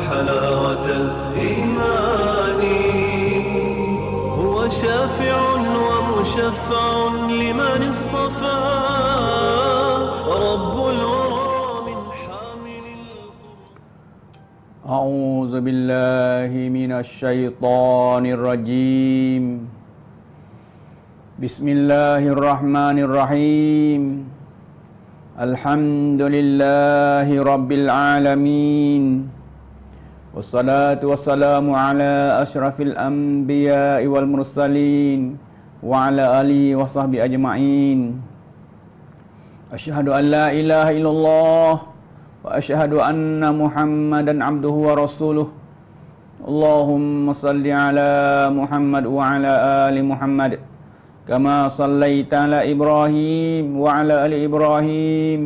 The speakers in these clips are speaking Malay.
حلاوة الإيمان هو شافع ومشفع لمن اصطفى رب الورى من حامل أعوذ بالله من الشيطان الرجيم بسم الله الرحمن الرحيم الحمد لله رب العالمين والصلاة والسلام على أشرف الأنبياء والمرسلين وعلى آله وصحبه أجمعين أشهد أن لا إله إلا الله وأشهد أن محمدا عبده ورسوله اللهم صل على محمد وعلى آل محمد كما صليت على إبراهيم وعلى آل إبراهيم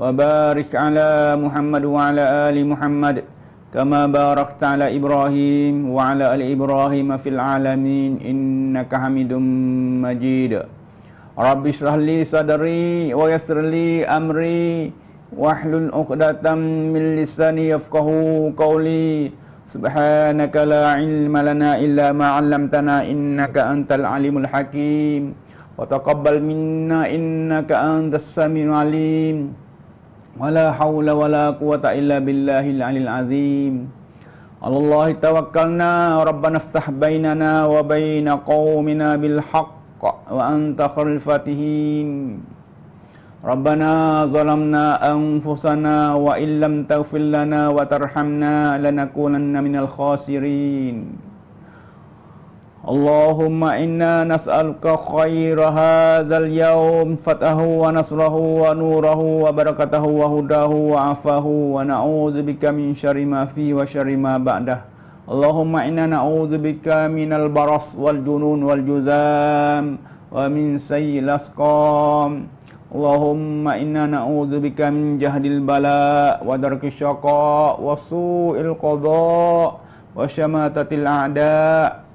وبارك على محمد وعلى آل محمد وعلى آل محمد كما باركت على إبراهيم وعلى آل إبراهيم في العالمين إنك حميد مجيد رب اشرح لي صدري ويسر لي أمري واحلل عقدة من لساني يفقهوا قولي سبحانك لا علم لنا إلا ما علمتنا إنك أنت العليم الحكيم وتقبل منا إنك أنت السميع العليم wala haula wala quwata illa billahil alil azim Allahi tawakkalna rabbana afsah bainana wa baina qawmina bilhaq wa anta khalfatihim Rabbana zalamna anfusana wa illam tawfil lana wa tarhamna lanakunanna minal khasirin Allahumma inna nas'aluka khayra hadzal yawm fatahu wa nasrahu wa nurahu wa barakatahu wa hudahu wa afahu wa na'udzubika min syarri fi wa syarri ba'dah. Allahumma inna na'udzubika minal baras wal junun wal juzam wa min sayyil asqam. Allahumma inna na'udzubika min jahdil bala wa darki syaqa wa su'il qada wa syamatatil a'da'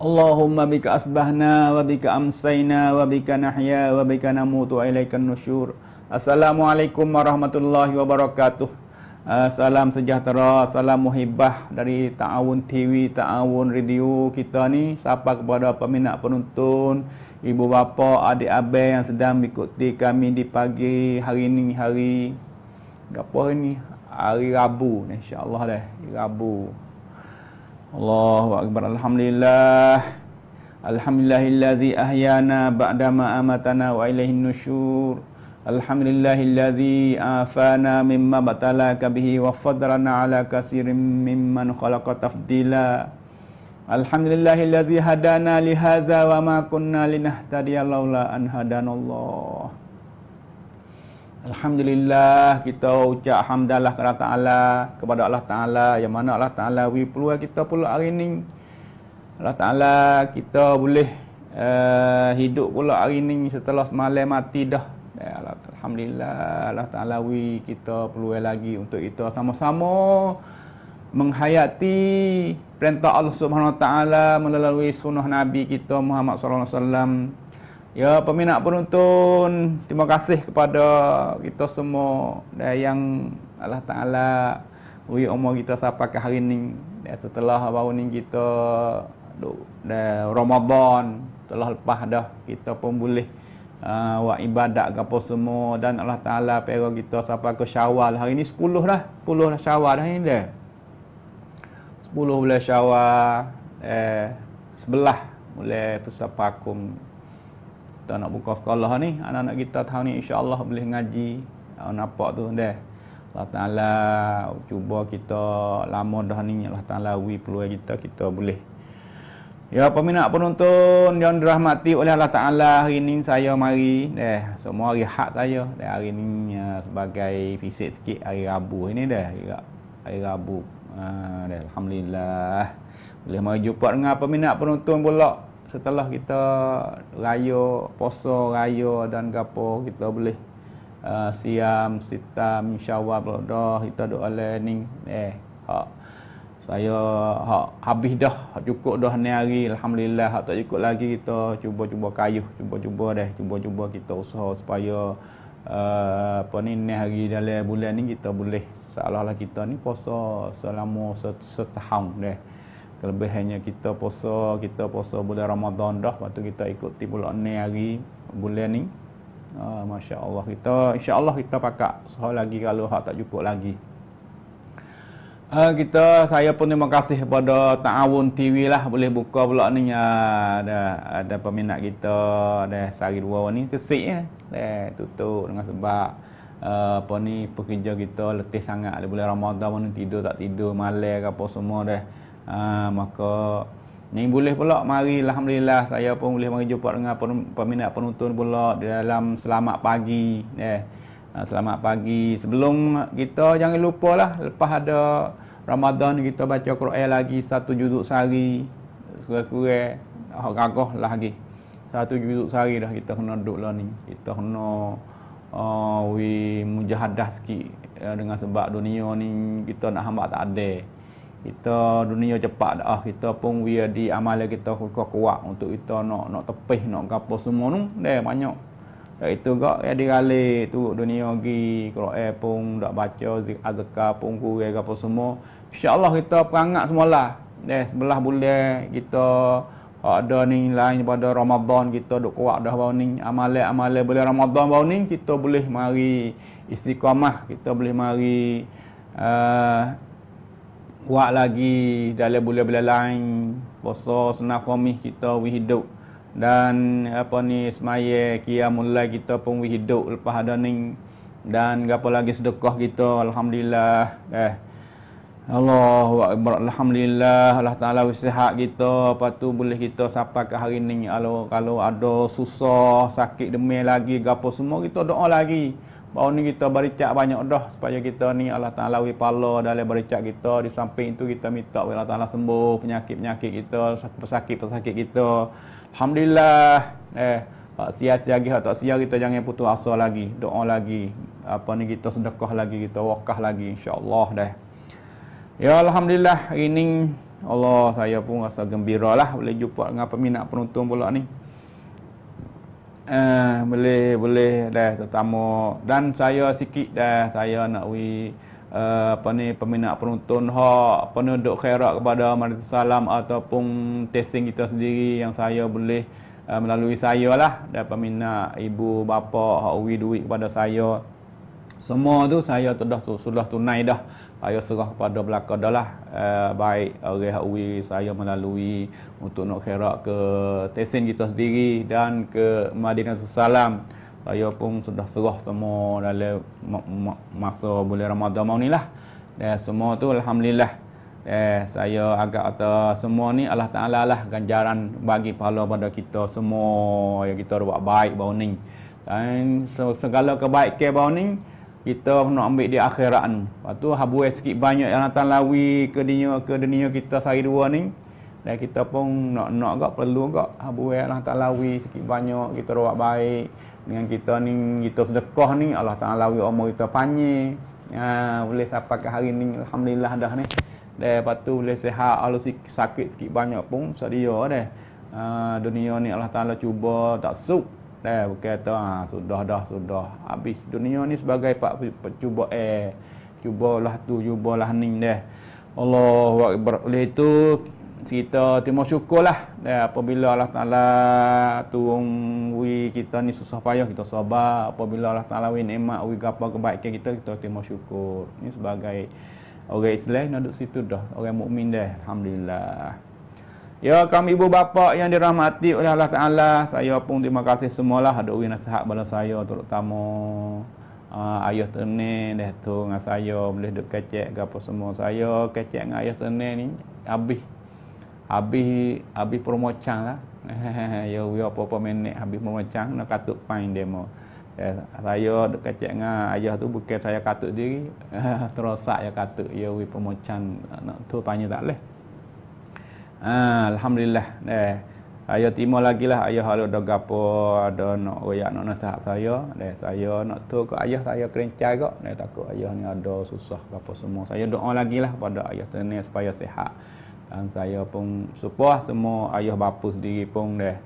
Allahumma bika asbahna wa bika amsayna wa bika nahya wa bika namutu wa ilaikan nusyur. Assalamualaikum warahmatullahi wabarakatuh. Uh, salam sejahtera, salam muhibbah dari Ta'awun TV, Ta'awun Radio kita ni Sapa kepada peminat penonton, ibu bapa, adik abang yang sedang mengikuti kami di pagi hari ni Hari, gapoh ini, Hari Rabu ni insyaAllah dah, Rabu الله أكبر الحمد لله الحمد لله الذي أحيانا بعدما أمتنا وإليه النشور الحمد لله الذي آفانا مما بتلاك به وفضلنا على كثير ممن خلق تفضيلا الحمد لله الذي هدانا لهذا وما كنا لنهتدي لولا أن هدانا الله Alhamdulillah kita ucap hamdalah kepada Ta'ala kepada Allah Ta'ala yang mana Allah Ta'ala beri peluang kita pula hari ni Allah Ta'ala kita boleh uh, hidup pula hari ni setelah semalam mati dah ya Alhamdulillah Allah Ta'ala beri kita peluang lagi untuk itu sama-sama menghayati perintah Allah Subhanahu Wa Ta'ala melalui sunnah Nabi kita Muhammad Sallallahu Alaihi Wasallam Ya, peminat penonton, terima kasih kepada kita semua dan yang Allah Ta'ala beri umur kita sampai ke hari ini. Dan setelah baru ini kita dan Ramadan telah lepas dah kita pun boleh uh, buat ibadat ke apa semua dan Allah Ta'ala pera kita sampai ke syawal hari ini 10 dah 10 dah syawal dah ini dah 10 bulan syawal eh, 11 mulai pesapakum kita nak buka sekolah ni anak-anak kita tahun ni insya-Allah boleh ngaji uh, nampak tu deh Allah Ta'ala cuba kita lama dah ni Allah Ta'ala wui peluang kita kita boleh Ya peminat penonton yang dirahmati oleh Allah Ta'ala hari ini saya mari deh Semua hari hak saya deh, hari ini ya, sebagai fisik sikit hari Rabu ini deh Hari, hari Rabu uh, deh, Alhamdulillah Boleh mari jumpa dengan peminat penonton pula setelah kita raya, puasa raya dan gapo kita boleh uh, siam, sitam, syawab dah kita doa learning eh hak saya hak habis dah cukup dah ni hari alhamdulillah tak cukup lagi kita cuba-cuba kayuh cuba-cuba deh cuba-cuba kita usaha supaya uh, apa ni ni hari dalam bulan ni kita boleh seolah-olah kita ni puasa selama setahun deh kelebihannya kita puasa kita puasa bulan Ramadan dah lepas tu kita ikuti pula 6 hari bulan ni uh, ah, Masya Allah kita Insya Allah kita pakak sehari lagi kalau hak tak cukup lagi uh, kita saya pun terima kasih kepada Ta'awun TV lah boleh buka pula ni uh, ada ada peminat kita ada sehari dua ni kesik ya. Eh, tutup dengan sebab Uh, apa ni pekerja kita letih sangat boleh bulan Ramadan pun tidur tak tidur malas apa semua dah ha, maka ni boleh pula mari alhamdulillah saya pun boleh mari jumpa dengan peminat penonton pula di dalam selamat pagi eh ha, selamat pagi sebelum kita jangan lupa lah lepas ada Ramadan kita baca Quran lagi satu juzuk sehari kurang-kurang agak lah lagi satu juzuk sehari dah kita kena duduk lah ni kita kena uh, we mujahadah sikit eh, dengan sebab dunia ni kita nak hamba tak ada kita dunia cepat dah ah, kita pun dia di amalan kita kuat kuat untuk kita nak nak tepih nak gapo semua tu dah banyak dah itu gak ya di gali tu dunia gi Quran pun dak baca Azka pun kurang gapo semua insyaallah kita perangat semualah dah sebelah bulan kita ah, ada ni lain pada Ramadan kita duk kuat dah bau ni amalan-amalan bulan Ramadan bau ni kita boleh mari istiqamah kita boleh mari ah, Buat lagi dalam bulan-bulan lain Bosa senang kami kita hidup Dan apa ni semaya kia mulai kita pun hidup lepas ada ni Dan apa lagi sedekah kita Alhamdulillah eh. Allah Akbar Alhamdulillah Allah Ta'ala sihat kita Apa tu boleh kita sampai ke hari ni Kalau, ada susah Sakit demi lagi Gapa semua kita doa lagi Baru ni kita bericak banyak dah supaya kita ni Allah Ta'ala wih pala dalam bericak kita. Di samping itu kita minta Allah Ta'ala sembuh penyakit-penyakit kita, pesakit-pesakit kita. Alhamdulillah. Eh, sia-sia lagi atau sia kita jangan putus asa lagi. Doa lagi. Apa ni kita sedekah lagi, kita wakah lagi insyaAllah dah. Ya Alhamdulillah, ini Allah saya pun rasa gembira lah boleh jumpa dengan peminat penonton pula ni. Uh, boleh boleh dah tetamu dan saya sikit dah saya nak wi uh, apa ni peminat penonton ha apa ni duk khairat kepada Malaikat Salam ataupun testing kita sendiri yang saya boleh uh, melalui saya lah dah peminat ibu bapa hak duit kepada saya semua tu saya tu dah sudah tunai dah ayo serah kepada belaka dalah uh, eh, baik orang awi saya melalui untuk nak kherak ke tesin kita sendiri dan ke Madinah Sallam saya pun sudah serah semua dalam ma- masa bulan Ramadan mau lah dan eh, semua tu alhamdulillah eh saya agak atas semua ni Allah Taala lah ganjaran bagi pahala pada kita semua yang kita buat baik bau ni dan segala kebaikan bau ni kita nak ambil di akhirat ni. Lepas tu habuai sikit banyak yang datang lawi ke dunia ke dunia kita sehari dua ni. Dan kita pun nak nak gak perlu gak habuai Allah Taala lawi sikit banyak kita rawat baik dengan kita ni kita sedekah ni Allah Taala lawi umur kita panjang. Ha, boleh sampai ke hari ni alhamdulillah dah ni. Dan lepas tu boleh sihat Allah sakit sikit banyak pun sedia dah. Uh, dunia ni Allah Ta'ala cuba tak suka Dah berkata ha, sudah dah sudah habis dunia ni sebagai pak cuba eh cubalah tu cubalah ni dah. Allahu akbar. Oleh itu kita terima syukurlah dan eh, apabila Allah Taala tunggui kita ni susah payah kita sabar apabila Allah Taala wi nikmat wi gapo kebaikan kita kita terima syukur ni sebagai orang Islam nak duduk situ dah orang mukmin deh alhamdulillah Ya kami ibu bapa yang dirahmati oleh Allah Ta'ala Saya pun terima kasih semualah Ada orang nasihat pada saya terutama uh, Ayah tenen dah tu dengan saya Boleh duduk kecek ke semua Saya kecek dengan ayah tenen ni Habis Habis Habis permocang lah Ya we apa-apa menek Habis permocang Nak katuk pain demo eh, Saya duduk kecek dengan ayah tu Bukan saya katuk diri Terosak ya katuk Ya we permocang Nak tu panggil tak boleh Ha, Alhamdulillah. Eh, saya timo lagi lah ayah kalau ada gapo ada nak royak nak nasihat saya. Eh, saya nak tu ke ayah saya kerencai kok. Eh, takut ayah ni ada susah gapo semua. Saya doa lagi lah pada ayah ni supaya sihat. Dan saya pun support semua ayah bapa sendiri pun deh.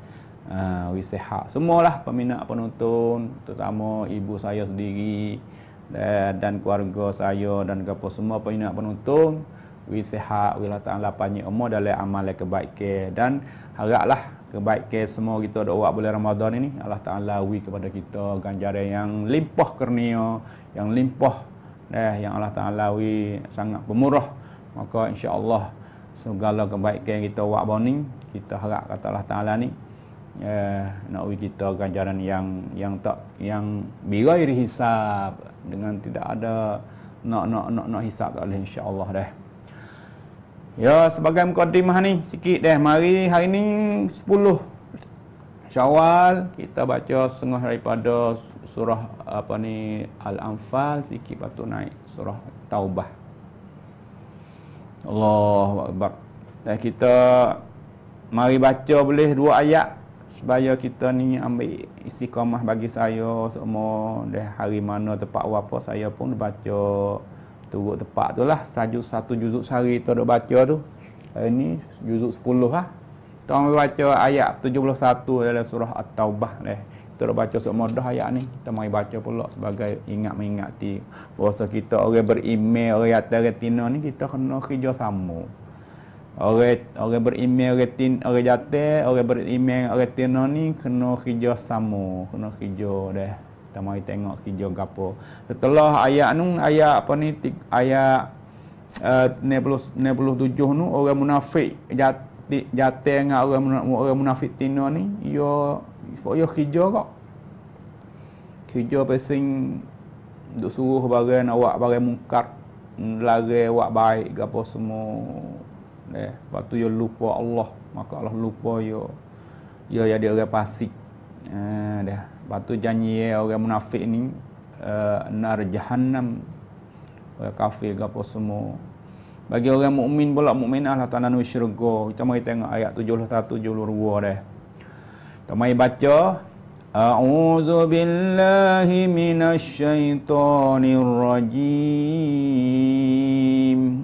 Uh, sehat. Semualah peminat penonton, terutama ibu saya sendiri eh, dan keluarga saya dan gapo semua peminat penonton wi sihat wi Allah Taala panjang umur dalam amal kebaikan dan haraplah kebaikan semua kita doa buat bulan Ramadan ini Allah Taala wi kepada kita ganjaran yang limpah kurnia yang limpah eh yang Allah Taala wi sangat pemurah maka insyaallah segala kebaikan kita buat bau kita harap kata Allah Taala ni eh nak wi kita ganjaran yang yang tak yang birai hisab dengan tidak ada nak nak nak nak hisab tak boleh insyaallah dah Ya sebagai mukadimah ni sikit deh mari hari ni 10 Syawal kita baca setengah daripada surah apa ni Al-Anfal sikit patut naik surah Taubah. Allahu akbar. Dan eh, kita mari baca boleh dua ayat supaya kita ni ambil istiqamah bagi saya semua deh hari mana tempat apa saya pun baca turut tepat tu lah satu, satu juzuk sehari tu duk baca tu hari ni juzuk sepuluh lah tuan baca ayat 71 dalam surah At-Taubah ni kita dah baca semua dah ayat ni kita mari baca pula sebagai ingat mengingati bahasa kita orang berimeh orang atas retina ni kita kena kerja sama orang orang berimeh retin orang jatuh orang berimeh retina ni kena kerja sama kena kerja dah kita mari tengok kerja gapo setelah ayat nun ayat apa ni tik, ayat eh, uh, 97 nu orang munafik jati jati dengan orang orang munafik tino ni yo fo yo kerja kok kerja pesing duk suruh barang awak barang mungkar lagi awak baik gapo semua eh waktu yo lupa Allah maka Allah lupa yo yo jadi orang pasik Uh, dah Lepas tu janji eh, orang munafik ni uh, nar jahannam orang eh, kafir ke apa semua. Bagi orang mukmin pula mukmin lah tanah nur syurga. Kita mari tengok ayat 71 72 dah. Kita mari baca A'udzu billahi minasy syaithanir rajim.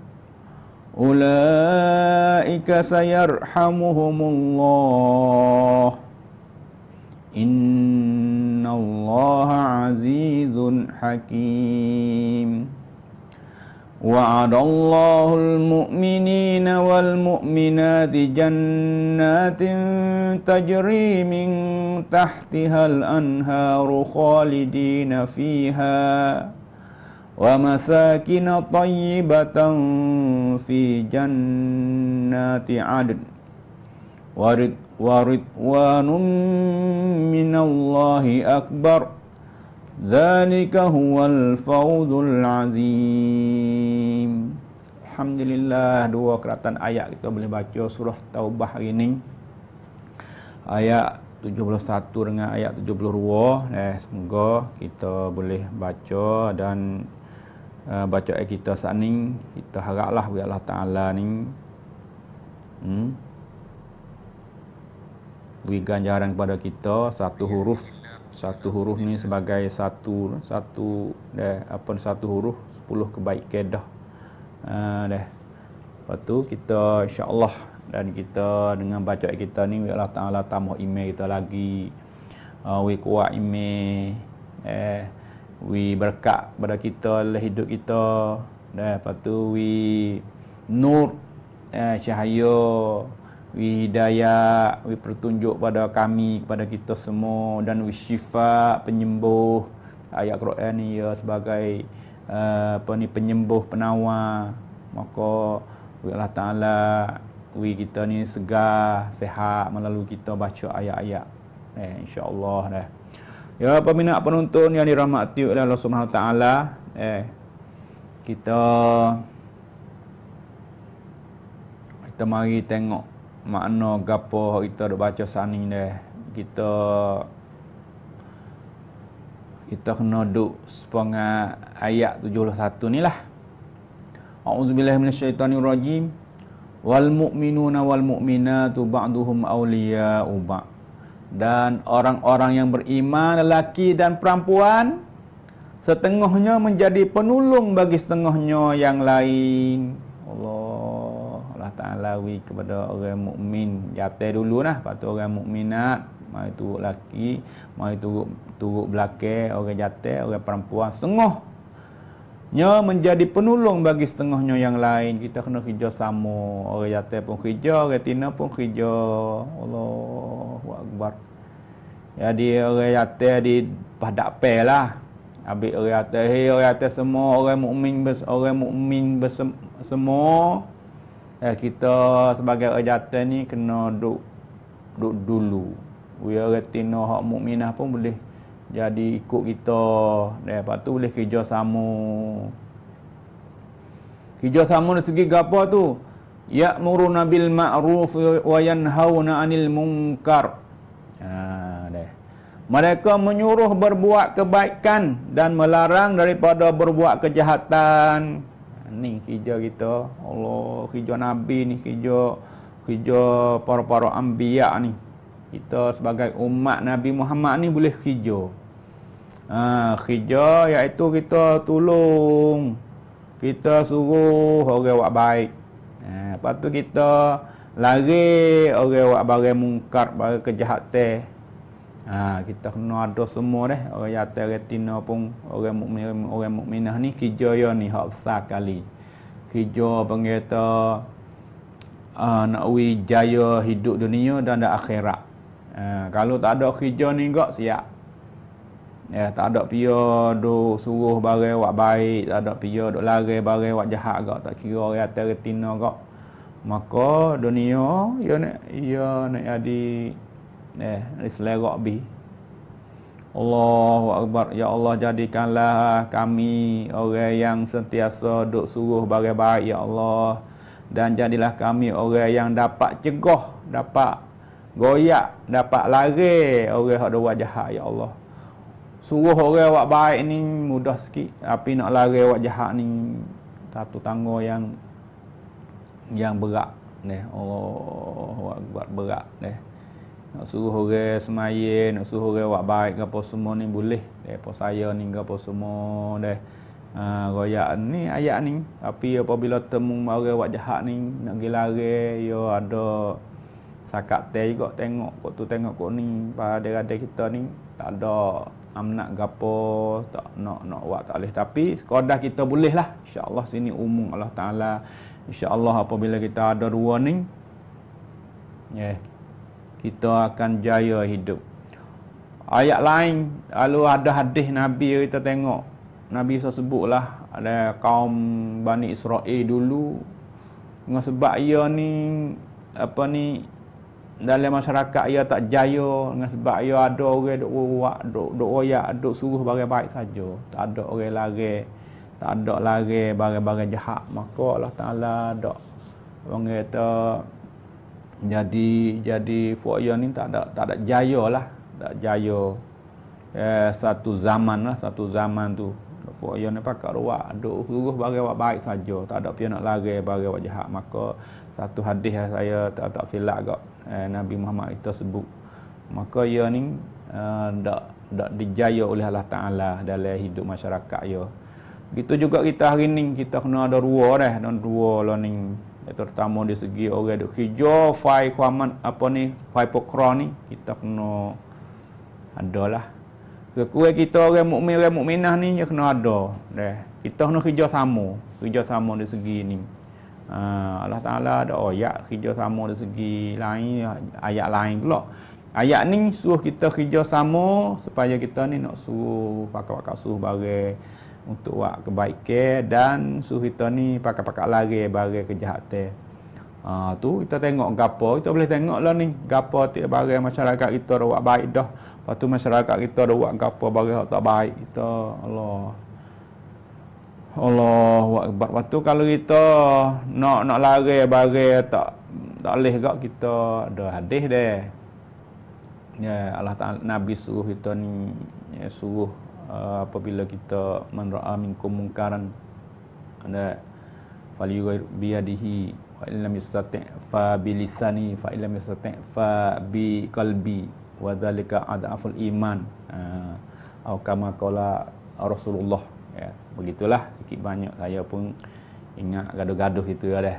أولئك سيرحمهم الله إن الله عزيز حكيم وعد الله المؤمنين والمؤمنات جنات تجري من تحتها الأنهار خالدين فيها ومساكن طيبة في جنات عدن ورضوان من الله أكبر ذلك هو الفوز العظيم الحمد لله دو كراتان آيات kita boleh baca surah taubah hari ini ayat 71 dengan ayat 72 eh semoga kita boleh baca dan uh, baca ayat kita saat ni kita haraplah biar Allah Ta'ala ni hmm, beri ganjaran kepada kita satu huruf satu huruf ni sebagai satu satu deh apa satu huruf sepuluh kebaikan dah uh, ah, deh lepas tu kita insyaAllah dan kita dengan baca kita ni biar Allah Ta'ala tambah email kita lagi uh, ah, we kuat email eh we berkat pada kita dalam hidup kita dan lepas tu we nur eh, cahaya we hidayah we pertunjuk pada kami kepada kita semua dan we syifa penyembuh ayat Quran ni ya sebagai uh, apa ni penyembuh penawar maka we Allah Taala we kita ni segar sehat melalui kita baca ayat-ayat eh insyaallah dah Ya peminat penonton yang dirahmati oleh Allah Subhanahu Wa taala, eh kita kita mari tengok makna gapo kita dok baca sani deh. Kita kita kena duk sepenga ayat 71 ni lah. A'udzubillahi minasyaitonirrajim. Wal mu'minuna wal mu'minatu ba'duhum awliya'u ba'd. Dan orang-orang yang beriman, lelaki dan perempuan Setengahnya menjadi penolong bagi setengahnya yang lain Allah Allah Ta'ala wih kepada orang mukmin Jatuh dulu lah, lepas tu orang mukminat Mari turut lelaki, mari turut, turut belakang Orang jatuh, orang perempuan, setengah nya menjadi penolong bagi setengahnya yang lain kita kena kerja sama orang yatim pun kerja orang tina pun kerja Allah akbar jadi orang atas di padak lah ambil orang atas hey, orang atas semua orang mukmin orang mukmin semua eh, kita sebagai orang atas ni kena duduk duduk dulu we retina hak mukminah pun boleh jadi ikut kita eh, lepas tu boleh kerja sama kerja sama dari segi apa tu ya'muruna bil ma'ruf wa yanhauna 'anil munkar mereka menyuruh berbuat kebaikan dan melarang daripada berbuat kejahatan. Ni kerja kita. Allah, kerja Nabi ni, kerja kerja para-para anbiya ni. Kita sebagai umat Nabi Muhammad ni boleh kerja. Ha, kerja iaitu kita tolong. Kita suruh orang buat baik. Ha, lepas tu kita lari orang buat bagai mungkar, bagai kejahatan. Ha, kita kena ada semua deh orang yatim retina pun orang mukmin orang mukminah ni kijaya ni hak besar kali. Kijo pengeta uh, nak wi jaya hidup dunia dan da akhirat. Ha, kalau tak ada kijo ni gak siap. Ya, tak ada pia do suruh barang wak baik, tak ada pia do lari barang wak jahat gak, tak kira orang yatim retina gak. Maka dunia ya nak ya nak jadi ya, eh selerak bi Allahu akbar ya Allah jadikanlah kami orang yang sentiasa duk suruh baik-baik ya Allah dan jadilah kami orang yang dapat cegah dapat goyak dapat lari orang hak buat jahat ya Allah suruh orang buat baik ni mudah sikit tapi nak lari buat jahat ni satu tangga yang yang berat ni Allahu akbar berat ni nak suruh orang semaya nak suruh orang buat baik ke apa semua ni boleh depa saya ni ke apa semua deh ha royak ni ayat ni tapi apabila temu orang buat jahat ni nak gelare yo ada sakat teh juga tengok kok tu tengok kok ni pada ada kita ni tak ada amnak gapo tak nak nak buat tak boleh tapi sekodah kita boleh lah insyaallah sini umum Allah taala insyaallah apabila kita ada warning, ya yeah, kita akan jaya hidup. Ayat lain, lalu ada hadis Nabi kita tengok. Nabi saya sebutlah ada kaum Bani Israel dulu. Dengan sebab ia ni apa ni dalam masyarakat ia tak jaya dengan sebab ia ada orang dok wak dok dok royak dok suruh barang baik saja. Tak ada orang lari tak ada lari bagai-bagai jahat maka Allah Taala dok orang kata jadi jadi foya ni tak ada tak ada jaya lah tak jaya eh, satu zaman lah satu zaman tu foya ni pakai ruak duk suruh bagi awak baik saja tak ada pian nak lari bagi awak jahat maka satu hadis yang lah saya tak tak silap agak eh, Nabi Muhammad itu sebut maka ia ni tak eh, uh, tak dijaya oleh Allah Taala dalam hidup masyarakat ya gitu juga kita hari ni kita kena ada ruak dah dan ruak lah ni Ya, terutama di segi orang duk kerja fai kuamat apa ni fai pokra ni kita kena adalah kekue kita orang mukmin orang mukminah ni dia kena ada deh kita kena kerja sama kerja sama di segi ni uh, Allah Taala ada ayat kerja sama di segi lain ayat lain pula ayat ni suruh kita kerja sama supaya kita ni nak suruh pakak pakai suruh barang untuk buat kebaikan dan suhu kita ni pakai-pakai lari barang kejahatan. Ha, tu kita tengok gapo kita boleh tengok lah ni gapo tiap barang masyarakat kita ada buat baik dah lepas tu masyarakat kita ada buat gapo barang yang tak baik kita Allah Allah buat waktu kalau kita nak nak lari barang tak tak boleh gak kita ada hadis deh ya Allah Ta'ala Nabi suruh kita ni ya, suruh Uh, apabila kita menra'a min kumungkaran anda fali bi yadihi fa illam yastati' fa bi lisani fa illam yastati' fa bi qalbi wa dhalika adaful iman uh, au kama qala Rasulullah ya begitulah sikit banyak saya pun ingat gaduh-gaduh itu ada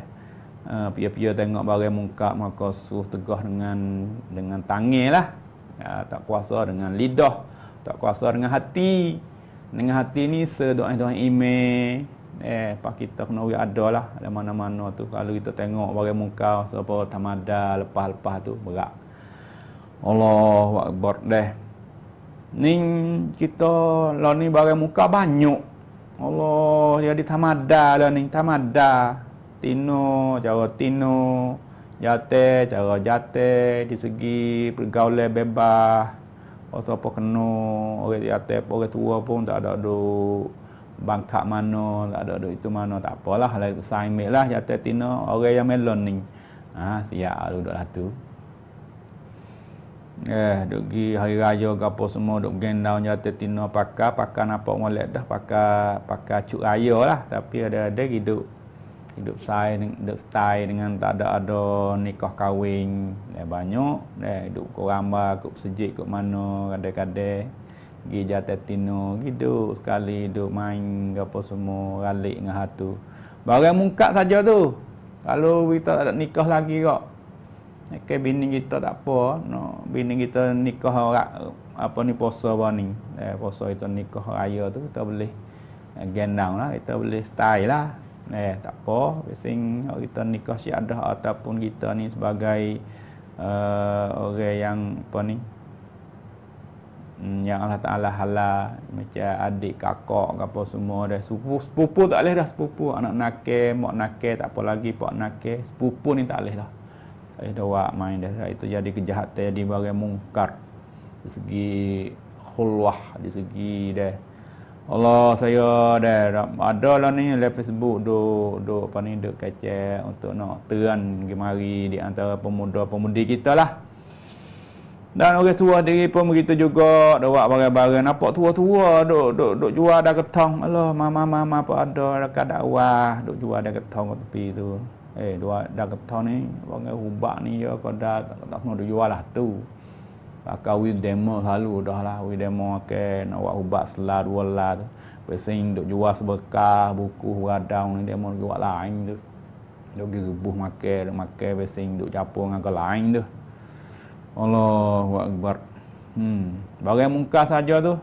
uh, pia-pia tengok barang muka maka suruh tegah dengan dengan tangil lah ya, tak kuasa dengan lidah tak kuasa dengan hati dengan hati ni sedoa-doa email eh pak kita kena lah. ada adalah di mana-mana tu kalau kita tengok bagai muka siapa tamada lepas-lepas tu berat Allahu akbar deh Ning kita lawan ni bagai muka banyak Allah jadi tamada lah ni tamada tino cara tino jate cara jate di segi pergaulan bebas Orang siapa kena, orang di atas, orang tua pun tak ada duk bangkak mana, tak ada duk itu mana, tak apalah. Lain besar ambil lah, jatuh lah, tina, orang yang melon ni. Ah, ha, siap lah duduk lah tu. Eh, duk pergi hari raya ke semua semua, gen geng daun jatuh tina pakar, pakar nampak molek dah, pakar, pakar cuk raya lah. Tapi ada-ada hidup hidup saya hidup style dengan tak ada ada nikah kahwin eh, banyak eh, hidup kau ramba kau sejik kau mana kadang-kadang pergi jatuh tino gitu sekali hidup main apa semua ralik dengan hatu barang muka saja tu kalau kita tak ada nikah lagi kok Okay, bini kita tak apa. No. Bini kita nikah apa ni poso apa ni. Eh, poso itu nikah raya tu kita boleh eh, gendang lah. Kita boleh style lah. Eh tak apa, biasing oh, kita nikah si ada ataupun kita ni sebagai uh, orang yang apa ni? Hmm, yang Allah Ta'ala halal macam adik, kakak, apa semua dah sepupu, sepupu tak boleh dah sepupu anak nakir, mak nakir, tak apa lagi pak nakir, sepupu ni tak boleh dah tak doa main dah, itu jadi kejahatan, jadi bagai mungkar di segi khulwah di segi dah Allah saya dah ada lah ni live Facebook duk duk apa ni duk kecek untuk nak teran gemari di antara pemuda-pemudi kita lah. Dan orang suah diri pun begitu juga Dia buat barang-barang Nampak tua-tua Duk, duk, duk jual dah ketong Allah mama, mama apa ada Dekat dakwah Duk jual dah ketong ke tepi tu Eh, dua dah ketong ni Orang rubak ni je ya, Kau dah Tak pernah duk jual lah tu Bakal we demo selalu dah lah. We demo ke nak buat ubat selah dua lah tu. Pesing duk jual sebekah, buku, radau ni demo duk buat lain tu. Duk gerubuh makan, duk makan pesing duk capung dengan ke lain tu. Allah Akbar. Hmm. Bagai muka saja tu.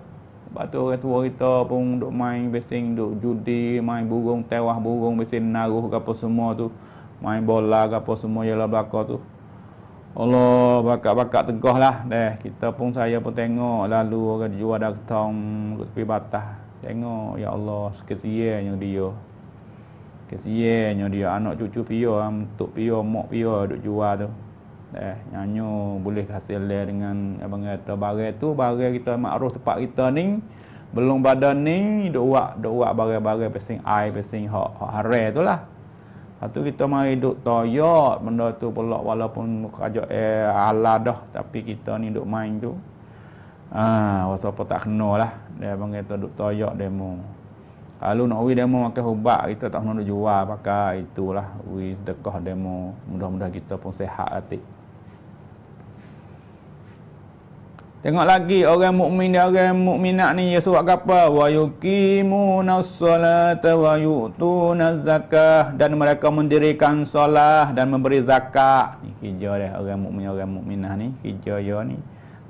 Lepas tu orang tua kita pun duk main pesing, duk judi, main burung, tewas burung, pesing naruh ke apa semua tu. Main bola ke apa semua jalan belakang tu. Allah bakat-bakat tegah lah deh. Kita pun saya pun tengok lalu orang jual dah ketong tepi batas. Tengok ya Allah sekesiannya dia. Kesiannya dia anak cucu pia untuk pia mak pia duk jual tu. deh nyanyo boleh hasil dengan abang kata barang tu barang kita makruh tempat kita ni belum badan ni duk buat duk buat barang-barang pesing ai pesing hak hak harai tu lah. Satu kita mari duk toyot benda tu pula walaupun kerja eh, ala dah tapi kita ni duk main tu. Ah, ha, waktu apa tak kenal lah. Dia panggil tu duk toyot demo. Kalau nak wi demo makan ubat kita tak kena duk jual pakai itulah wi sedekah demo. Mudah-mudah kita pun sehat hati. Tengok lagi orang mukmin dia orang mukminat ni Yesus suruh apa? Wa yuqimunas salata wa yu'tunaz zakah dan mereka mendirikan solat dan memberi zakat. Ni kerja dia orang mukmin orang mukminah ni, kerja dia ni.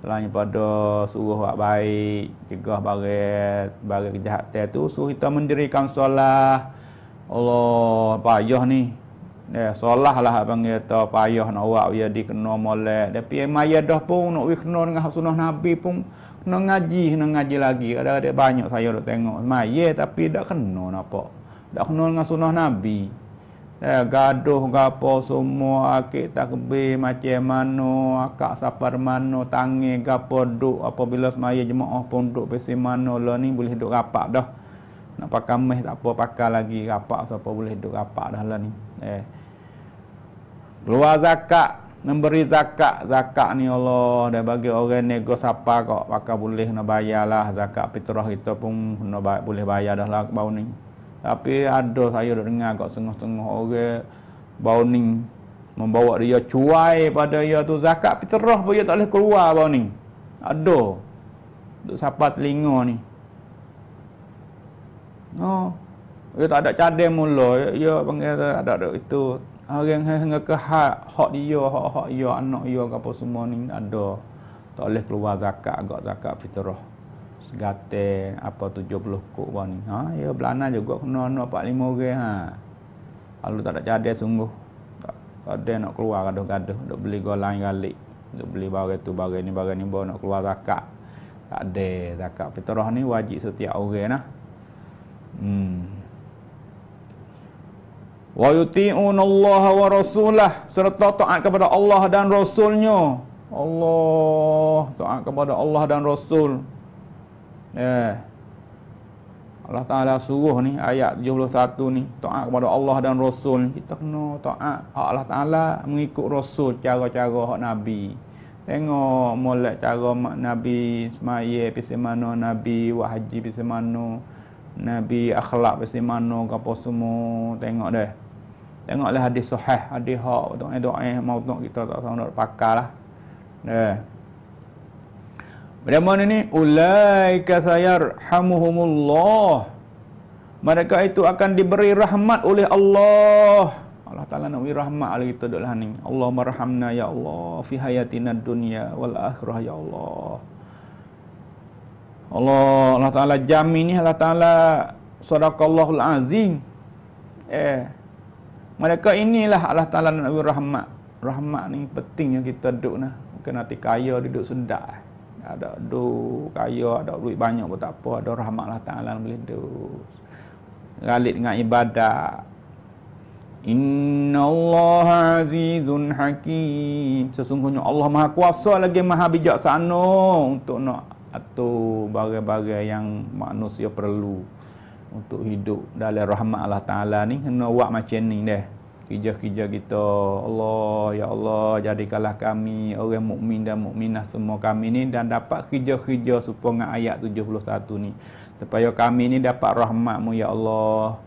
Selain pada suruh buat baik, cegah barang barang kejahatan tu, suruh kita mendirikan solat. Allah payah ni. Ya, solah lah abang kata payah nak buat dia dikenal molek. Tapi maya dah pun nak dikenal dengan sunnah Nabi pun kena ngaji, kena ngaji lagi. Ada ada banyak saya nak tengok. Maya tapi tak kena apa. Tak kena dengan sunnah Nabi. Ya, gaduh gapo semua akik takbir macam mana, akak sapar mana, tangi gapo duk apabila semaya jemaah pun duk pesi mano lah ni boleh duk rapat dah nak pakai meh tak apa pakai lagi rapat siapa boleh duk rapat dah lah ni eh keluar zakat memberi zakat zakat ni Allah dah bagi orang nego siapa kok maka boleh nak bayar lah zakat fitrah kita pun nak bayar, boleh bayar dah lah bau ni tapi ada saya dah dengar kok setengah-setengah orang bau ni membawa dia cuai pada dia tu zakat fitrah pun dia tak boleh keluar bau ni ada untuk siapa telinga ni oh dia tak ada cadang mula dia, dia panggil ada, ada itu orang yang hendak kehat hak dia hak hak dia anak dia apa semua ni ada tak boleh keluar zakat agak zakat fitrah segate apa 70 kok ba ni ha ya belana juga kena anak 4 5 orang ha kalau tak ada cadai sungguh tak, ada nak keluar gaduh-gaduh nak beli gol lain galik nak beli barang tu barang ni barang ni bawa nak keluar zakat tak ada zakat fitrah ni wajib setiap orang nah hmm wa Allah wa rasulah serta taat kepada Allah dan rasulnya Allah taat kepada Allah dan rasul eh Allah Taala suruh ni ayat 71 ni taat kepada Allah dan rasul kita kena taat Allah Taala mengikut rasul cara-cara hak nabi tengok molek cara nabi semaya pisemano nabi wahji pisemano Nabi akhlak macam mana ke apa semua tengok deh. tengoklah hadis sahih hadis hak doa doa mau tengok kita tak tahu nak pakar lah dah Bila mana ni ulaika sayarhamuhumullah mereka itu akan diberi rahmat oleh Allah Allah Ta'ala nak beri rahmat oleh kita duduklah ni Allah marhamna ya Allah fi hayatina dunya wal akhirah ya Allah Allah Allah Ta'ala jamin ni Allah Ta'ala Sadaqallahul Azim Eh Mereka inilah Allah Ta'ala Nabi Rahmat Rahmat ni penting yang kita duduk nah. mungkin nanti kaya duduk sedap Ada duduk kaya Ada duit banyak pun tak apa Ada rahmat Allah Ta'ala boleh duduk Galit dengan ibadah Inna Allah Azizun Hakim Sesungguhnya Allah Maha Kuasa lagi Maha Bijaksana Untuk nak atur barang-barang yang manusia perlu untuk hidup dalam rahmat Allah Ta'ala ni kena buat macam ni deh kerja-kerja kita Allah ya Allah jadikanlah kami orang mukmin dan mukminah semua kami ni dan dapat kerja-kerja supaya dengan ayat 71 ni supaya kami ni dapat rahmatmu ya Allah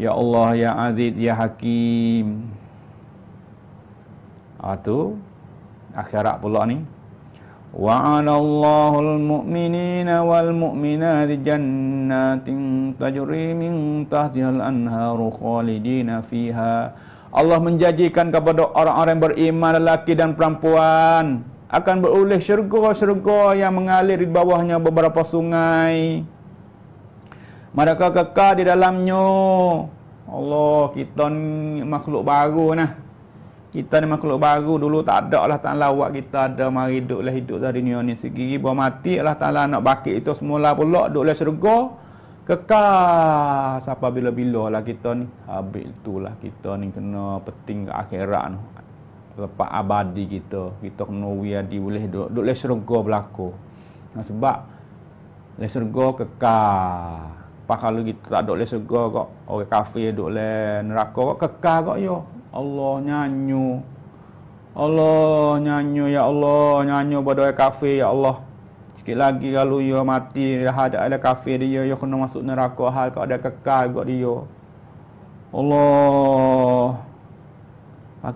ya Allah ya Aziz ya Hakim ah tu akhirat pula ni وعلى الله المؤمنين والمؤمنات جنات تجري من تحتها الأنهار خالدين فيها Allah menjanjikan kepada orang-orang beriman lelaki dan perempuan akan beroleh syurga-syurga yang mengalir di bawahnya beberapa sungai mereka kekal di dalamnya Allah kita ni makhluk baru nah kita ni makhluk baru dulu tak ada Allah Ta'ala awak kita ada mari duduk lah hidup dari dunia ni sendiri buat mati Allah Ta'ala nak baki itu semula pula duduk lah syurga kekal siapa bila-bila lah kita ni habis itulah kita ni kena penting ke akhirat ni lepas abadi kita kita kena wiyadi boleh duduk, duduk lah syurga berlaku nah, sebab lah syurga kekal Pak kalau kita tak duduk lah syurga kok, orang kafir duduk lah neraka kok, kekal kok yo. Ya. Allah nyanyu Allah nyanyu ya Allah nyanyu pada kafir, ya Allah sikit lagi kalau ia mati dah ada ada kafir dia ia kena masuk neraka hal kau ada kekal kau dia Allah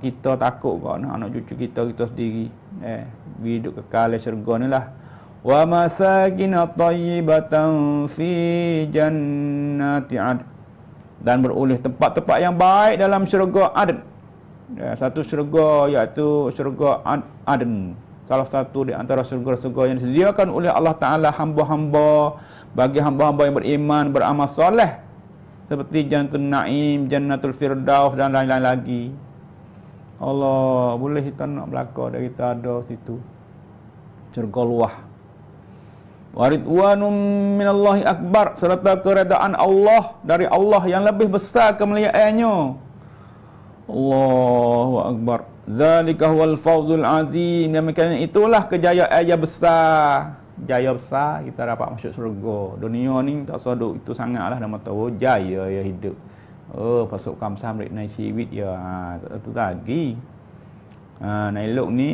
kita takut kau anak, anak cucu kita kita sendiri eh hidup kekal di syurga ni lah wa masakin tayyibatan fi jannati dan beroleh tempat-tempat yang baik dalam syurga Aden. Ya, satu syurga iaitu syurga Aden. Salah satu di antara syurga-syurga yang disediakan oleh Allah Ta'ala hamba-hamba bagi hamba-hamba yang beriman, beramal soleh. Seperti Jannatul Naim, Jannatul Firdaus dan lain-lain lagi. Allah boleh kita nak belakang dari kita ada situ. Syurga luah. Warid Waridwanum minallahi akbar Serta keredaan Allah Dari Allah yang lebih besar kemuliaannya Allahu akbar Zalikah wal fawzul azim Yang mungkin itulah kejayaan yang besar Jaya besar kita dapat masuk surga Dunia ni tak sadu itu sangatlah Dan mata oh, jaya ya hidup Oh pasuk kamsah merik naik siwit ya ha, Itu lagi ha, Nak elok ni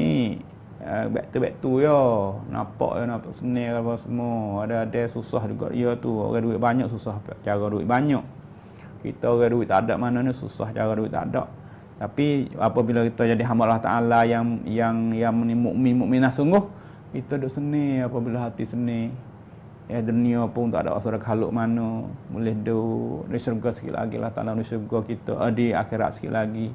Ya, back to back to ya nampak ya nampak senil apa semua ada ada susah juga ya tu orang duit banyak susah cara duit banyak kita orang duit tak ada mana ni susah cara duit tak ada tapi apabila kita jadi hamba Allah Taala yang yang yang mukmin mukminah sungguh kita duk seni apabila hati seni ya dunia pun tak ada asal kaluk mana boleh duk di syurga sikit lagi lah tanah di kita di akhirat sikit lagi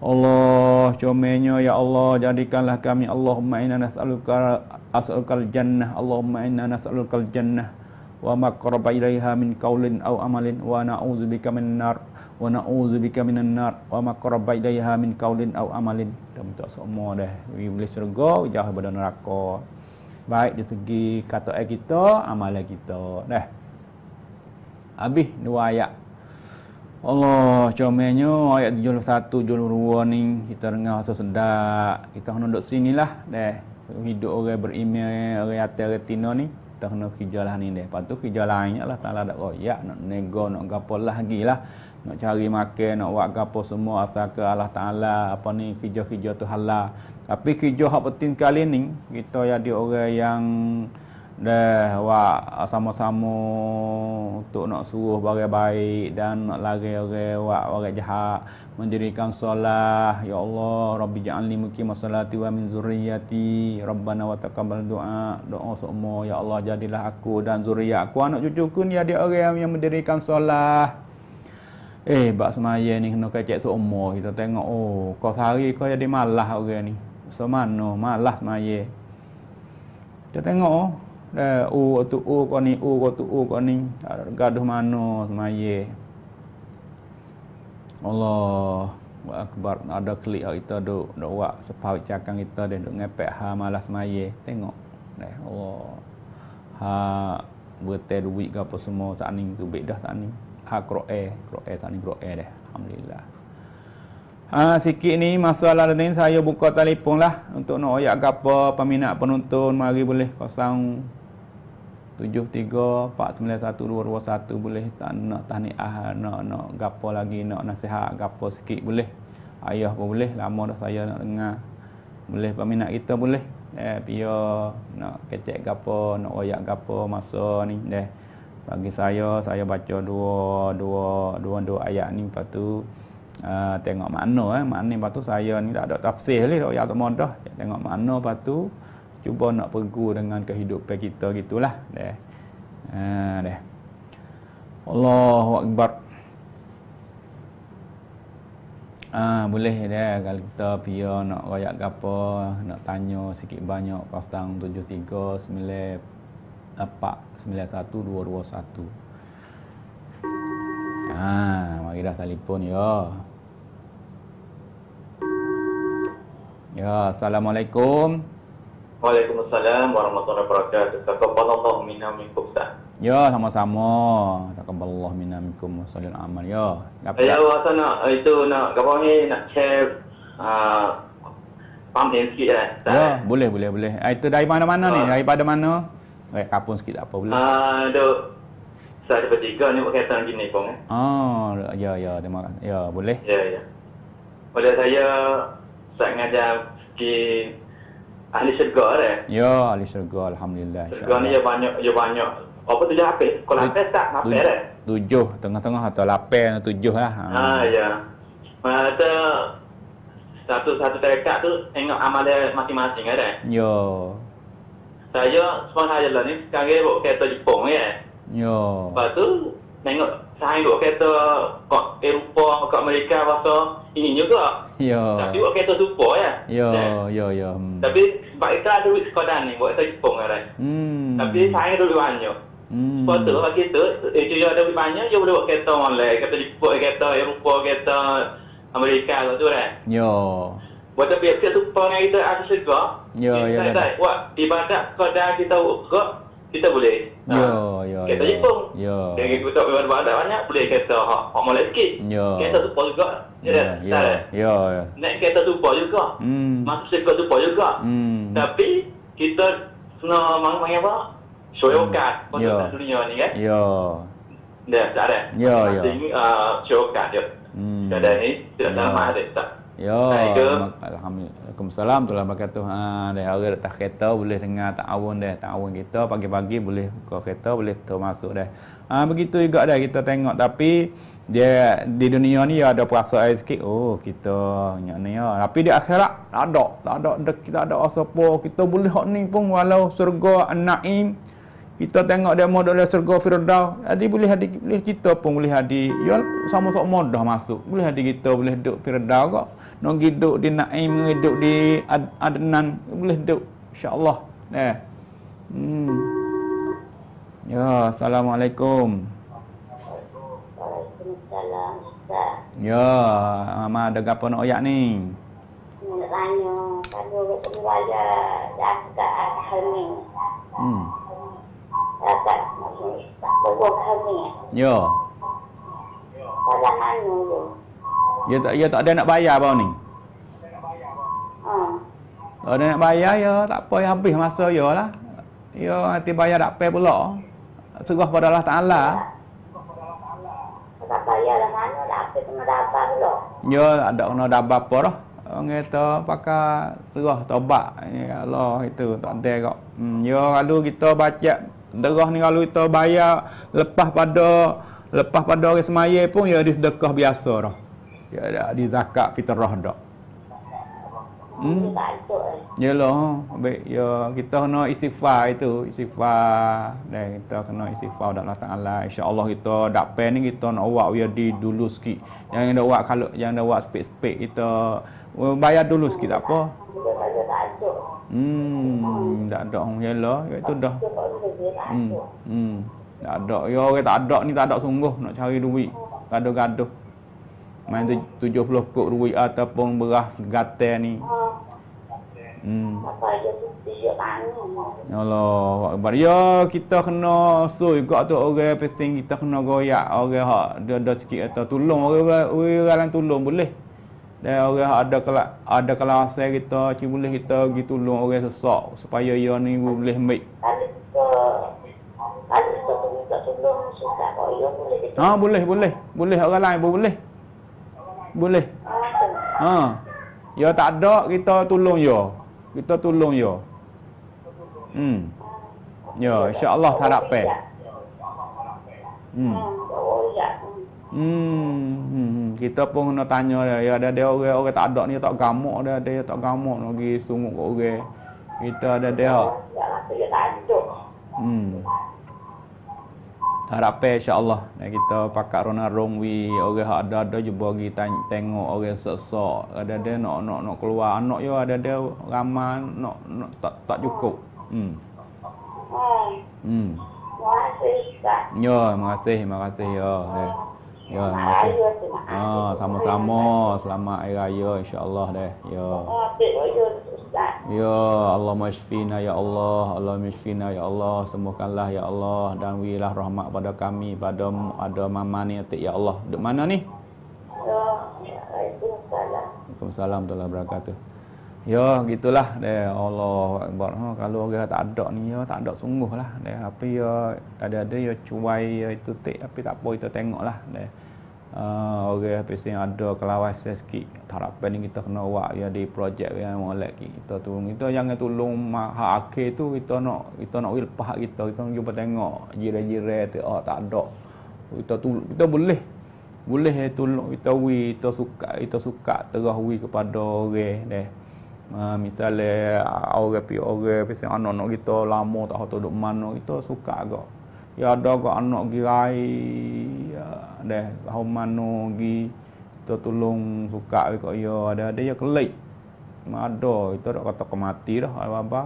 Allah comenya ya Allah jadikanlah kami Allahumma inna nas'aluka as'alukal jannah Allahumma inna nas'alukal jannah wa maqrabah ilaiha min qawlin aw amalin wa na'udzubika minan nar wa na'udzubika minan nar wa maqrabah ilaiha min qawlin aw amalin kita minta semua dah we boleh surga jauh daripada neraka baik di segi kata kita amalan kita dah habis dua ayat Allah comelnya ayat 71 72 ni kita dengar rasa sedap. Kita kena duduk sini lah deh. Hidup orang berimel, orang atas retina ni kita kena kijalah ni deh. Patu kijalah ni Allah Taala oh ya nak nego nak gapo lagi lah. Nak cari makan, nak buat gapo semua asal ke Allah Taala apa ni kijo-kijo tu halal. Tapi kijo hak penting kali ni kita ada orang yang Dah awak sama-sama untuk nak suruh barang baik dan nak lari orang awak orang jahat mendirikan solat ya Allah rabbi ja'alni muqim salati wa min zurriyyati rabbana wa taqabbal doa doa semua ya Allah jadilah aku dan zuriat aku anak cucu ku ni ada orang yang mendirikan solat Eh, bak semaya ni kena kecek semua Kita tengok, oh, kau sehari kau jadi malah orang ni. So, mana? Malah semaya. Kita tengok, oh, Dah eh, u waktu u kau ni u waktu u kau ni gaduh mano semaye. Allah akbar ada klik hak kita duk duk sepau cakang kita dan duk ngepek ha malas semaye tengok. Dah Allah. Ha berte duit ke apa semua tak ning tu bedah tak ning. Ha kroe kroe tak ning kroe dah. Alhamdulillah. Ha, sikit ni masalah ni saya buka telefon lah untuk nak ayat gapa peminat penonton mari boleh kosong 0173491221 boleh tak nak ah, nak nak gapo lagi nak nasihat gapo sikit boleh ayah pun boleh lama dah saya nak dengar boleh peminat kita boleh eh pia nak ketek gapo nak royak gapo masa ni deh bagi saya saya baca dua dua dua dua ayat ni lepas tu uh, tengok mana eh mana lepas tu saya ni tak ada tafsir lagi tak ada modah tengok mana lepas tu cuba nak pergu dengan kehidupan kita gitulah deh ha deh Allahuakbar Ah ha, boleh deh kalau kita pia nak royak gapo nak tanya sikit banyak 0739 apa 91221 Ah, mari dah telefon ya. Ya, assalamualaikum. Waalaikumsalam warahmatullahi wabarakatuh. Takabbalallahu minna minkum sa. Ya, sama-sama. Takabbalallahu Allah minkum wa salil amal. Ya. Eh, apa? Ya, saya nak eh, itu nak gapo ni nak share uh, Faham sikit lah. Ya, boleh, boleh, boleh. Ah, itu dari mana-mana ha. Ah. Dari pada mana? Eh, kapun sikit lah, apa pula. Haa, duk. Saya dapat tiga ni buat kaitan gini pun. Eh. Haa, ya, ya. Terima kasih. Ya, boleh. Ya, ya. Pada saya, saya mengajar di ahli syurga lah, eh? Ya, ahli syurga alhamdulillah. Syurga ni ya banyak ya banyak. Apa tu apa? Kalau apa tak apa eh? Tujuh tengah-tengah atau lapan atau tujuh lah. Ha, ha ya. Mata satu-satu terekat tu tengok amalnya masing-masing ada. Kan, eh? Ya. Saya sepanjang saya lah ni sekarang buat kereta Jepang ya. Ya. Lepas tu tengok saya buat kereta kat Eropah, kat Amerika masa ini juga. Ya. Tapi buat kereta super ya. Ya, eh. ya, ya. Hmm. Tapi sebab kita ada duit sekadar ni, buat kereta Jepang kan. Hmm. Tapi sahaja duit banyak. Hmm. Sebab tu, bagi kita, eh, dia ada duit banyak, dia boleh buat kereta online. Kereta Jepang, kereta Eropah, kereta Amerika, kat tu kan. Right? Ya. Buat tapi, kita tumpang dengan kita, ada segar. Ya, ya, ya. Tak, tak, buat ibadat sekadar kita buat kita boleh. Ya, ya, ya. Kereta Jepang. Ya. Dengan kita pergi mana banyak, boleh kereta hak mulai sikit. Ya. Kereta tupa juga. Ya, ya. Ya, ya. Naik tu tupa juga. Hmm. Masuk sekolah tupa juga. Hmm. Tapi, kita kena mengapa? apa? Soyokan. Hmm. Ya. dunia ni kan. Ya. Ya, tak ada. Ya, ya. ini, uh, soyokan dia. Hmm. Tak ada ni, tidak ya. tak ada. Ya, Alhamdulillah. Tuan-tuan pakai tu. Ha, dari hari datang kereta boleh dengar ta'awun dah. Ta'awun kita pagi-pagi boleh buka kereta, boleh tu masuk dah. Ha, begitu juga dah kita tengok. Tapi, dia di dunia ni ada perasaan sikit. Oh, kita banyak ni. Ya. Tapi di akhirat, tak ada. Tak ada, tak ada, tak ada asapa. Kita boleh hak ni pun walau surga na'im kita tengok demo dalam surga firdaus jadi boleh hadi boleh kita pun boleh hadi yo sama-sama dah masuk boleh hadi kita boleh duduk firdaus kok nak hidup di naim hidup di Ad- adnan boleh duduk insyaallah eh hmm ya assalamualaikum Ya, mama ada gapo nak oyak ni? Nak tanya, kalau nak belajar dah dekat hari ni. Hmm. Ya. Ya tak ya tak ada nak bayar bau ni. Tak oh. ada oh, nak bayar ya, tak apa habis masa ya lah. Ya nanti bayar tak payah pula. Sungguh pada Allah Taala. Tak bayar lah mana dah apa kena dabar pula. Ya tak ada kena dabar apa dah. Orang kata pakai serah tobat. Ya Allah itu tak ada kok. Hmm, ya kalau kita baca Derah ni kalau kita bayar lepas pada lepas pada orang semaya pun ya di sedekah biasa dah. Ya ada di zakat fitrah dah. Hmm. Yalah, baik ya kita kena istighfar itu, istighfar dan kita kena istighfar dak datang Allah. Insya-Allah kita dak pen ni kita nak buat ya di dulu sikit. Jangan dak buat kalau jangan dak buat spek-spek kita oh, bayar dulu sikit tak apa. Hmm, hmm, tak ada orang jelah, ya, itu dah. Hmm. Hmm. Tak ada. Yo, orang tak ada ni tak ada sungguh nak cari duit. Gaduh-gaduh. Main tu tujuh puluh kok ruwi ataupun beras segate ni. Hmm. Allah, akbar. Ya, kita kena so juga tu orang pesing kita kena goyak orang hak dia ada sikit atau tolong orang orang, orang, orang tolong boleh dan orang ada kelas ada kelas kita cik boleh kita pergi tolong orang sesak supaya ia ni boleh baik Ha boleh boleh boleh orang lain pun boleh. Boleh. Ha. Ya tak ada kita tolong ya. Kita tolong ya. Hmm. Ya insya-Allah tak ada pe. Hmm. Hmm. hmm. hmm kita pun nak tanya dia ya ada dia orang orang tak ada ni tak gamuk dia ada dia tak gamuk lagi sungguh kat orang kita ada dia hmm harap insyaallah dan kita pakak rona rong wi orang hak ada ada je bagi tengok orang sesak ada dia nak nak nak keluar anak yo ada dia ramai nak tak tak cukup hmm hmm Terima kasih, Kak. Ya, terima kasih, terima kasih. Ya, ya. Ya, Hari Raya Ah, sama-sama. Selamat Hari Raya insya-Allah deh. Ya. Oh, ya Allah masyfina ya Allah Allah masyfina ya Allah sembuhkanlah ya Allah dan wilah rahmat pada kami pada ada mama ni atik ya Allah di mana ni Ya itu Assalamualaikum warahmatullahi wabarakatuh Ya, gitulah. Ya Allah, Akbar. Ha, kalau orang tak ada ni, ya, tak ada sungguh lah. Ya, tapi ya, ada-ada ya cuai, ya, itu tik. Tapi tak apa, kita tengok lah. Ya. Uh, ha, orang okay, yang ada kelawas saya sikit. Tak ni kita kena buat ya, di projek yang boleh kita tolong. Kita jangan tolong hak akhir tu, kita nak kita nak wilpah kita. Kita nak jumpa tengok jira-jira tu, oh, tak ada. Kita, kita boleh boleh eh, tolong kita wui kita suka kita suka terah wui kepada orang deh Uh, ha, misalnya orang pi orang pi anak anak kita lama tak hatu duk mano kita suka agak. Ya ada agak anak girai ya, deh hau mano gi kita tolong suka ko ya ada ada ya kelik. Ada itu dak kata kemati dah apa-apa.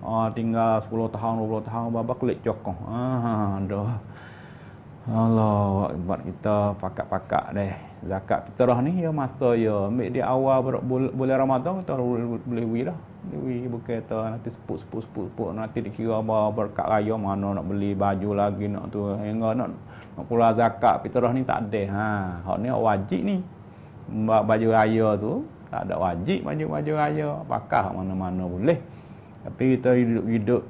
Uh, tinggal 10 tahun 20 tahun apa kelik cokong. Ah ha, uh, ada. Allah buat kita pakak-pakak deh. Zakat fitrah ni ya masa ya ambil dia awal bulan Ramadan kita boleh wi dah. Wi bukan kita nanti sepuk sepuk sepuk sepuk nanti dikira apa berkat raya mana nak beli baju lagi nak tu hingga nak nak pula zakat fitrah ni tak ada. Ha, hak ni hak wajib ni. baju raya tu tak ada wajib baju-baju raya. Pakak mana-mana boleh. Tapi kita hidup-hidup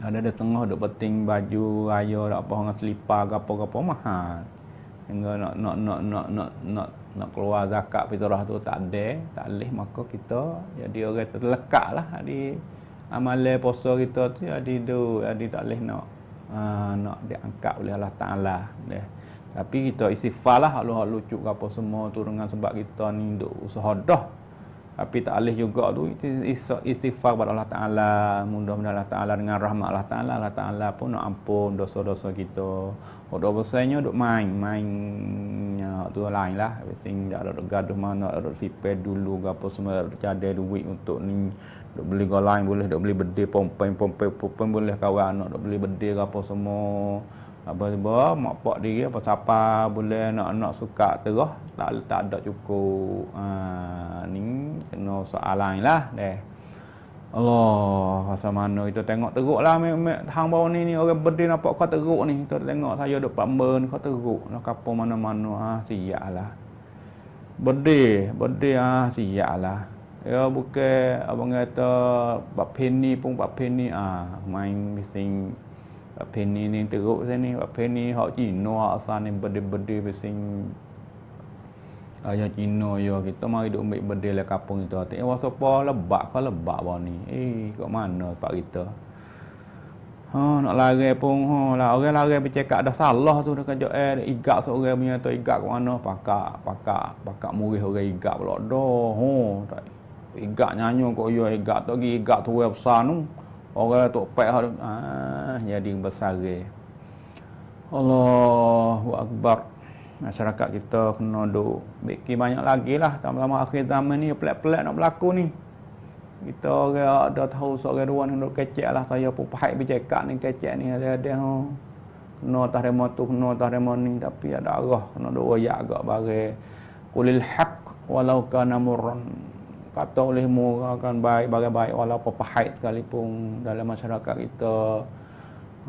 ada ada setengah duk penting baju raya dak apa dengan selipar ke apa-apa mahal Enggak nak nak nak nak nak nak nak keluar zakat fitrah tu tak ada tak leh maka kita jadi orang terlekat lah di amalan puasa kita tu jadi do jadi tak leh nak uh, nak diangkat oleh Allah Taala deh tapi kita istighfar lah Allah Allah apa semua tu dengan sebab kita ni duk usaha dah tapi tak alih juga tu istighfar kepada Allah Ta'ala mudah-mudahan Allah Ta'ala dengan rahmat Allah Ta'ala Allah Ta'ala pun nak ampun dosa-dosa kita Orang besarnya duk main main ya, tu lain lah sing tak ada gaduh mana ada sipe dulu apa semua ada duit untuk ni duk beli golang boleh duk beli bedi Pompa pompa boleh kawan anak duk beli bedi apa semua apa apa mak pak diri apa siapa boleh anak-anak suka terah tak tak ada cukup ha ni kena soalan lah deh Allah rasa mana itu tengok teruk lah mek, mek, hang bawah ni ni orang berdiri nampak kau teruk ni kita tengok saya duduk pambah ni kau teruk nak kapal mana-mana ah siap lah berdiri berdiri ah siap lah ya bukan abang kata bapak pun bapak ni ah main missing Pak Penny ni teruk saya ni. Pak Penny hak Cina asal ni berde-berde bising. Ayah Cina ya kita mari duk ambil berde lah kampung itu. Tak apa siapa lebak ke lebak ba ni. Eh, kat mana pak kita? Ha, nak lari pun ha, lah orang lari bercakap dah salah tu dekat jo eh igak seorang punya tu igak ke mana? Pakak, pakak, pakak murih orang igak pula doh. Ha, tak. Igak nyanyo kok ya igak tu igak tu besar nung. Orang tok pat hak ah jadi besar Allahu akbar. Masyarakat kita kena duk fikir banyak lagi lah dalam tama akhir zaman ni pelat-pelat nak berlaku ni. Kita orang ada tahu seorang dua ni duk kecek lah saya pun pahit bercakap ni kecek ni ada-ada ha. Kena atas remo tu, kena atas remo ni tapi ada arah kena duk ayat agak bare. Kulil haq walau kana murran kata oleh mu akan baik baik-baik walaupun pahit sekalipun dalam masyarakat kita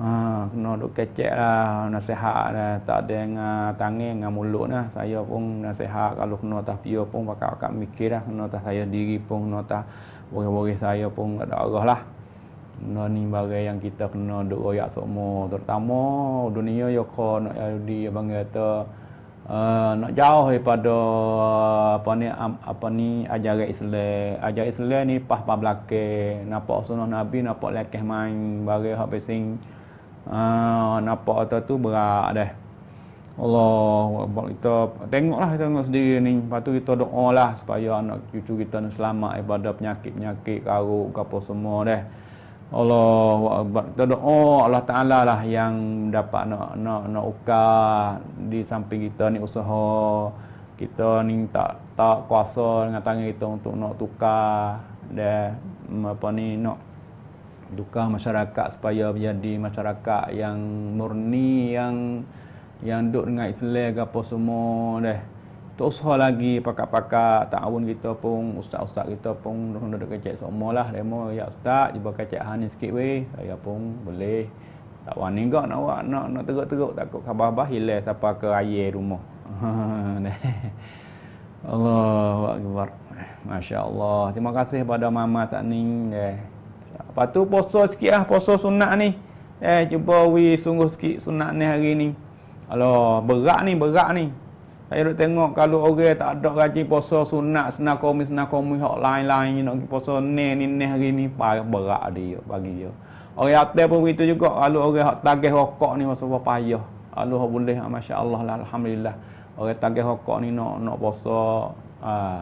ha, kena duk kecek lah nasihat lah tak ada yang ah, tangan dengan mulut lah saya pun nasihat kalau kena atas pia pun bakal-bakal mikir lah kena atas saya diri pun kena atas boleh-boleh saya pun ada arah lah kena ni barang yang kita kena duk royak semua terutama dunia yang kau nak jadi abang kata uh, nak jauh daripada ah, apa ni apa ni ajaran Islam. Ajaran Islam ni pas pas belake, nampak sunah Nabi, nampak lekeh main bagi hak pesing. Uh, ah, nampak atau tu berak deh. Allah buat kita tengoklah kita tengok sendiri ni lepas tu kita doa supaya anak cucu kita selamat daripada penyakit-penyakit karuk ke apa semua deh. Allahu akbar. Kita doa oh, Allah Taala lah yang dapat nak nak nak uka di samping kita ni usaha kita ni tak tak kuasa dengan tangan kita untuk nak tukar dan mm, apa ni nak tukar masyarakat supaya menjadi masyarakat yang murni yang yang duduk dengan Islam ke apa semua deh. Tak usah lagi pakat-pakat ta'awun kita pun, ustaz-ustaz kita pun duduk duduk kecek semua lah. Demo, ya ustaz, cuba kecek hani sikit weh. Saya pun boleh. Tak wani kak nak buat, nak, nak teruk-teruk. Takut khabar-khabar hilang siapa ke air rumah. Allahu Akbar. Masya Allah. Terima kasih kepada Mama saat ni. Eh. Lepas tu poso sikit lah, poso sunat ni. Eh, cuba we sungguh sikit sunat ni hari ni. Alah, berat ni, berat ni. Saya duk tengok kalau orang tak ada rajin puasa sunat, sunat komis, sunat komis, hak lain-lain nak pergi puasa ni ni ni hari ni payah berat dia bagi dia. Orang atas pun begitu juga kalau orang hak tagih rokok ni masa payah. Kalau hak boleh ah, masya-Allah lah alhamdulillah. Orang tagih rokok ni nak nak puasa ah,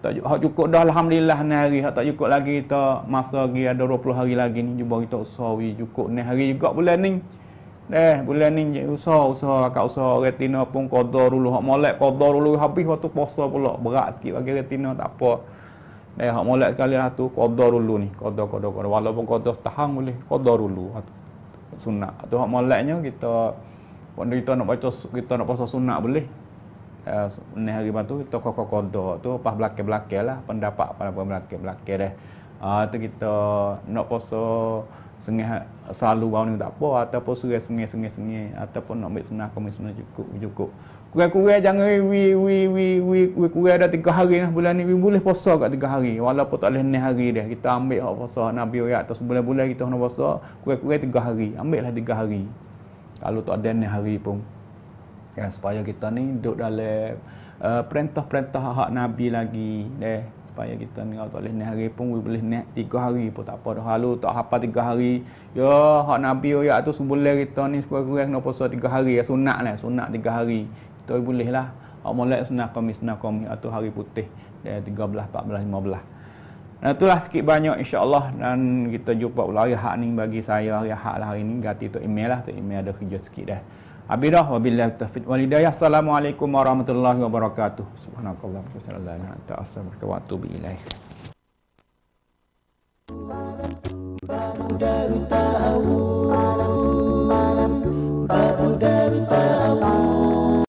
tak cukup dah alhamdulillah ni hari hak tak cukup lagi kita masa lagi ada 20 hari lagi ni cuba kita usahawi cukup ni hari juga bulan ni. Eh, bulan ni usaha, usaha, akak usaha retina pun kodoh dulu. Hak molek kodoh dulu, habis waktu puasa pula. Berat sikit bagi retina, tak apa. Eh, hak molek sekali lah tu, kodoh dulu ni. Kodoh, kodoh, kodoh. Walaupun kodoh setahan boleh, kodoh dulu. Sunat. Tu hak moleknya kita, waktu kita nak baca, kita nak puasa sunat boleh. Eh, ni hari lepas tu, kita kodoh, kodoh. Tu pas belakang-belakang lah, pendapat pada belakang-belakang deh. Ah, tu kita nak puasa sengih selalu bau ni tak apa ataupun surai sengih sengih sengih ataupun nak ambil senah kami senah cukup cukup kurai-kurai jangan wi wi wi wi wi kurai ada tiga hari lah bulan ni Wi boleh puasa kat tiga hari walaupun tak boleh ni hari dia kita ambil hak puasa Nabi Uyak atau sebulan-bulan kita nak puasa kurai-kurai tiga hari ambil lah tiga hari kalau tak ada ni hari pun ya supaya kita ni duduk dalam uh, perintah-perintah hak Nabi lagi deh supaya kita ni kalau tak boleh ni hari pun we boleh ni tiga hari pun tak apa dah lalu tak apa tiga hari ya hak Nabi oh, ya tu sebulan kita ni sekurang-kurang kena puasa tiga hari ya sunat lah sunat tiga hari kita boleh lah hak mulai sunat kami sunat kami atau hari putih dari tiga belah, empat belah, lima belah dan itulah sikit banyak insyaAllah dan kita jumpa pula hari hak ni bagi saya hari hak lah hari ni ganti tu email lah tu email ada kerja sikit dah Abidah wabillahi taufiq wal hidayah. Assalamualaikum warahmatullahi wabarakatuh. Subhanakallah wa sallallahu alaihi